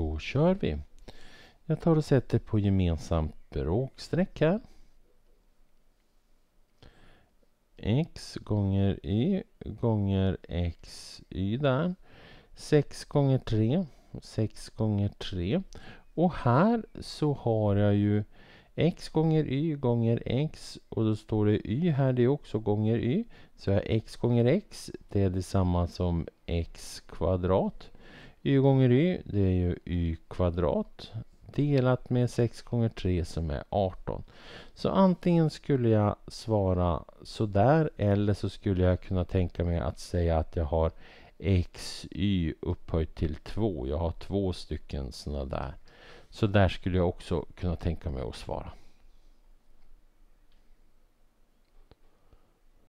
då kör vi. Jag tar och sätter på gemensamt bråkstreck här. x gånger y gånger X Y där. 6 gånger 3, 6 gånger 3. Och här så har jag ju x gånger y gånger x och då står det y här, det är också gånger y. Så jag har x gånger x, det är detsamma som x kvadrat y gånger y, det är ju y kvadrat delat med 6 gånger 3 som är 18. Så antingen skulle jag svara sådär eller så skulle jag kunna tänka mig att säga att jag har xy upphöjt till 2. Jag har två stycken sådana där. Så där skulle jag också kunna tänka mig att svara.